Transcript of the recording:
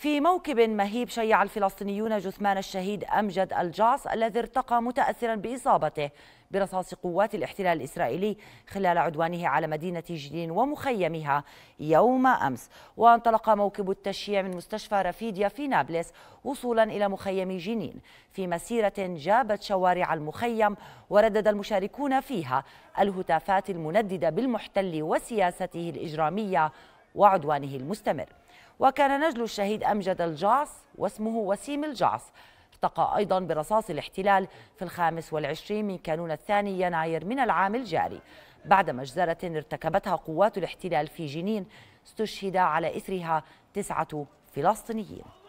في موكب مهيب شيع الفلسطينيون جثمان الشهيد أمجد الجاص الذي ارتقى متأثرا بإصابته برصاص قوات الاحتلال الإسرائيلي خلال عدوانه على مدينة جنين ومخيمها يوم أمس وانطلق موكب التشييع من مستشفى رفيديا في نابلس وصولا إلى مخيم جنين في مسيرة جابت شوارع المخيم وردد المشاركون فيها الهتافات المنددة بالمحتل وسياسته الإجرامية وعدوانه المستمر وكان نجل الشهيد أمجد الجعص واسمه وسيم الجعص التقى أيضا برصاص الاحتلال في الخامس والعشرين من كانون الثاني يناير من العام الجاري بعد مجزرة ارتكبتها قوات الاحتلال في جنين استشهد على إثرها تسعة فلسطينيين